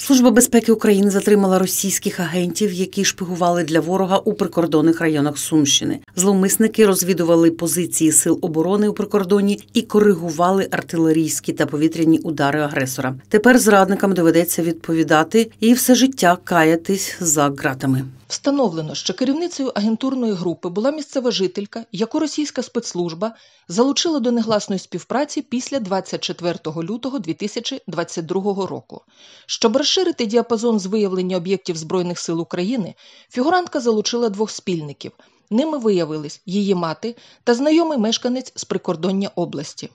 Служба безпеки України затримала російських агентів, які шпигували для ворога у прикордонних районах Сумщини. Зловмисники розвідували позиції сил оборони у прикордоні і коригували артилерійські та повітряні удари агресора. Тепер зрадникам доведеться відповідати і все життя каятись за ґратами. Встановлено, що керівницею агентурної групи була місцева жителька, яку російська спецслужба залучила до негласної співпраці після 24 лютого 2022 року. Щоб розширити діапазон з виявлення об'єктів Збройних сил України фігурантка залучила двох спільників. Ними виявились її мати та знайомий мешканець з прикордоння області.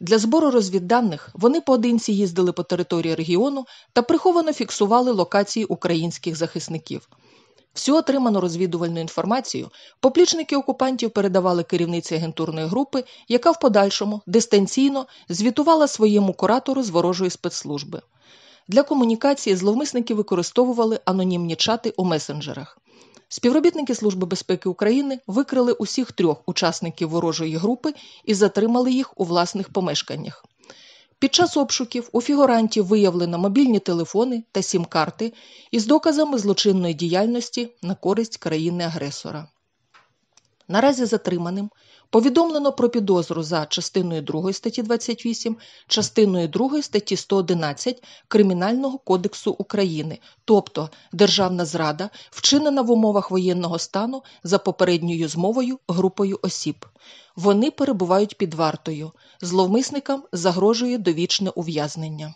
Для збору розвідданих вони поодинці їздили по території регіону та приховано фіксували локації українських захисників. Всю отриману розвідувальну інформацію поплічники окупантів передавали керівниці агентурної групи, яка в подальшому дистанційно звітувала своєму куратору з ворожої спецслужби. Для комунікації зловмисники використовували анонімні чати у месенджерах. Співробітники Служби безпеки України викрили усіх трьох учасників ворожої групи і затримали їх у власних помешканнях. Під час обшуків у фігурантів виявлено мобільні телефони та сім-карти із доказами злочинної діяльності на користь країни-агресора наразі затриманим, повідомлено про підозру за частиною 2 статті 28, частиною 2 статті 111 Кримінального кодексу України, тобто державна зрада, вчинена в умовах воєнного стану за попередньою змовою групою осіб. Вони перебувають під вартою. Зловмисникам загрожує довічне ув'язнення.